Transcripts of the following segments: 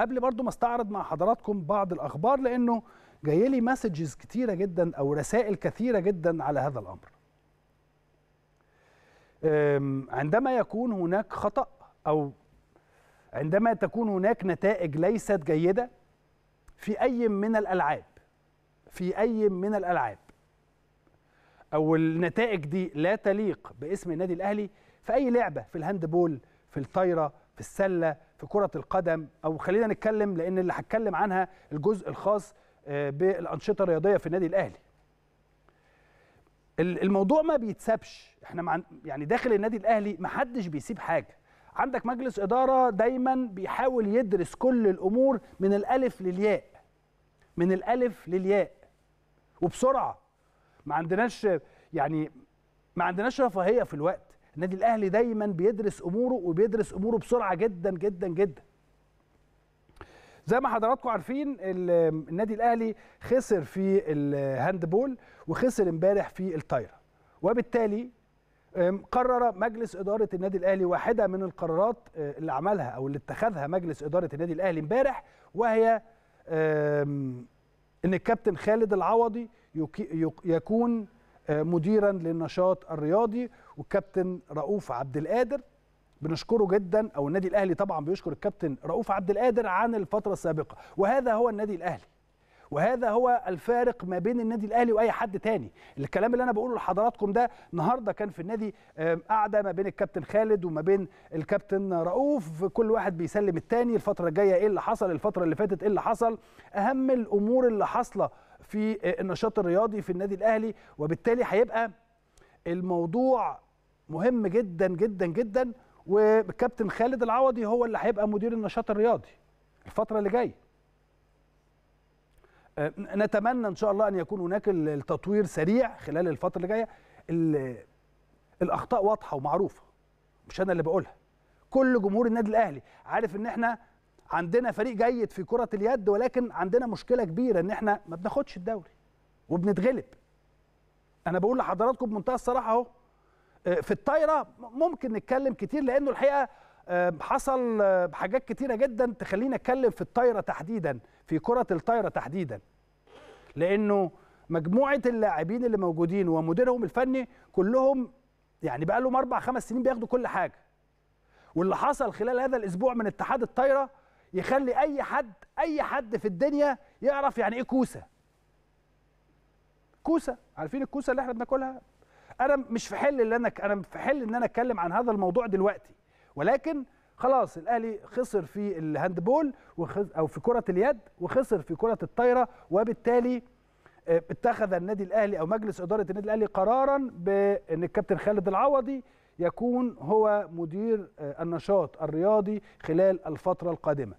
قبل برضو ما استعرض مع حضراتكم بعض الاخبار لانه جاي لي مسجز كتيره جدا او رسائل كثيره جدا على هذا الامر عندما يكون هناك خطا او عندما تكون هناك نتائج ليست جيده في اي من الالعاب في اي من الالعاب او النتائج دي لا تليق باسم النادي الاهلي في اي لعبه في الهاندبول في الطايره في السله في كره القدم او خلينا نتكلم لان اللي هتكلم عنها الجزء الخاص آه، بالانشطه الرياضيه في النادي الاهلي الموضوع ما بيتسابش احنا مع يعني داخل النادي الاهلي ما حدش بيسيب حاجه عندك مجلس اداره دايما بيحاول يدرس كل الامور من الالف للياء من الالف للياء وبسرعه ما عندناش يعني ما عندناش رفاهيه في الوقت النادي الاهلي دايما بيدرس اموره وبيدرس اموره بسرعه جدا جدا جدا زي ما حضراتكم عارفين النادي الاهلي خسر في الهاندبول وخسر امبارح في الطايره وبالتالي قرر مجلس اداره النادي الاهلي واحده من القرارات أه، اللي عملها او اللي اتخذها مجلس اداره النادي الاهلي امبارح وهي ان الكابتن خالد العوضي يكون أه، مديرا للنشاط الرياضي والكابتن رؤوف عبد القادر بنشكره جدا او النادي الاهلي طبعا بيشكر الكابتن رؤوف عبد القادر عن الفتره السابقه وهذا هو النادي الاهلي وهذا هو الفارق ما بين النادي الاهلي واي حد تاني الكلام اللي انا بقوله لحضراتكم ده النهارده كان في النادي قاعده ما بين الكابتن خالد وما بين الكابتن رؤوف كل واحد بيسلم التاني الفتره الجايه ايه اللي حصل الفتره اللي فاتت ايه اللي حصل اهم الامور اللي حاصله في آه، النشاط الرياضي في النادي الاهلي وبالتالي هيبقى الموضوع مهم جدا جدا جدا وكابتن خالد العوضي هو اللي هيبقى مدير النشاط الرياضي الفتره اللي جايه أه، نتمنى ان شاء الله ان يكون هناك التطوير سريع خلال الفتره اللي جايه الاخطاء واضحه ومعروفه مش انا اللي بقولها كل جمهور النادي الاهلي عارف ان احنا عندنا فريق جيد في كره اليد ولكن عندنا مشكله كبيره ان احنا ما بناخدش الدوري وبنتغلب انا بقول لحضراتكم بمنتهى الصراحه اهو في الطايره ممكن نتكلم كتير لانه الحقيقه آه، حصل آه، حاجات كتيره جدا تخلينا نتكلم في الطايره تحديدا في كره الطايره تحديدا لانه مجموعه اللاعبين اللي موجودين ومديرهم الفني كلهم يعني بقى لهم اربع خمس سنين بياخدوا كل حاجه واللي حصل خلال هذا الاسبوع من اتحاد الطايره يخلي اي حد اي حد في الدنيا يعرف يعني ايه كوسه كوسه عارفين الكوسه اللي احنا بناكلها انا مش في حل اللي انا انا في حل ان انا اتكلم عن هذا الموضوع دلوقتي ولكن خلاص الاهلي خسر في الهاندبول او في كره اليد وخسر في كره الطايره وبالتالي آه، اتخذ النادي الاهلي او مجلس اداره النادي الاهلي قرارا بان الكابتن خالد العوضي يكون هو مدير آه، النشاط الرياضي خلال الفتره القادمه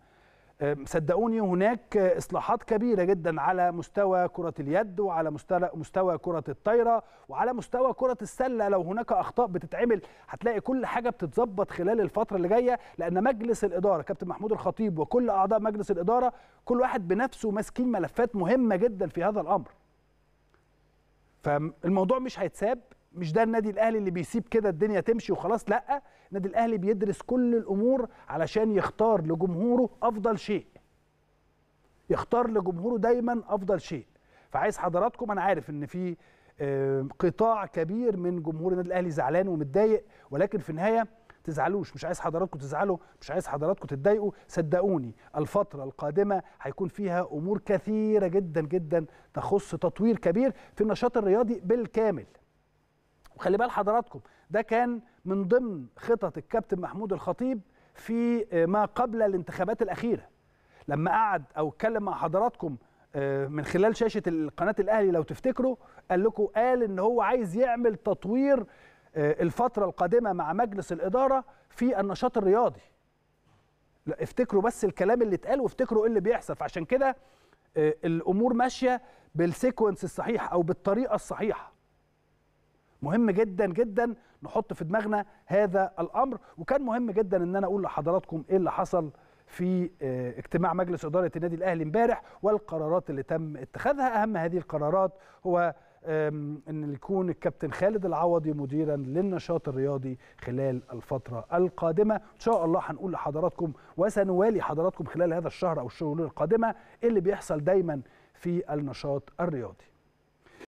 صدقوني هناك اصلاحات كبيره جدا على مستوى كره اليد وعلى مستوى مستوى كره الطايره وعلى مستوى كره السله لو هناك اخطاء بتتعمل هتلاقي كل حاجه بتتظبط خلال الفتره اللي جايه لان مجلس الاداره كابتن محمود الخطيب وكل اعضاء مجلس الاداره كل واحد بنفسه ماسكين ملفات مهمه جدا في هذا الامر فالموضوع مش هيتساب مش ده النادي الاهلي اللي بيسيب كده الدنيا تمشي وخلاص لا النادي الاهلي بيدرس كل الامور علشان يختار لجمهوره افضل شيء يختار لجمهوره دايما افضل شيء فعايز حضراتكم انا عارف ان في قطاع كبير من جمهور النادي الاهلي زعلان ومتضايق ولكن في النهايه تزعلوش مش عايز حضراتكم تزعلوا مش عايز حضراتكم تتضايقوا صدقوني الفترة القادمة هيكون فيها أمور كثيرة جدا جدا تخص تطوير كبير في النشاط الرياضي بالكامل وخلي بال حضراتكم ده كان من ضمن خطط الكابتن محمود الخطيب في آه، ما قبل الانتخابات الاخيره لما قعد او اتكلم مع حضراتكم آه، من خلال شاشه قناه الاهلي لو تفتكروا قال لكم قال ان هو عايز يعمل تطوير آه، الفتره القادمه مع مجلس الاداره في النشاط الرياضي لا افتكروا بس الكلام اللي اتقال وافتكروا ايه اللي بيحصل فعشان كده الامور ماشيه بالسيكونس الصحيح او بالطريقه الصحيحه مهم جدا جدا نحط في دماغنا هذا الامر وكان مهم جدا ان انا اقول لحضراتكم ايه اللي حصل في آه، اجتماع مجلس اداره النادي الاهلي امبارح والقرارات اللي تم اتخاذها اهم هذه القرارات هو ان يكون الكابتن خالد العوضي مديرا للنشاط الرياضي خلال الفتره القادمه ان شاء الله هنقول لحضراتكم وسنوالي حضراتكم خلال هذا الشهر او الشهور القادمه إيه اللي بيحصل دايما في النشاط الرياضي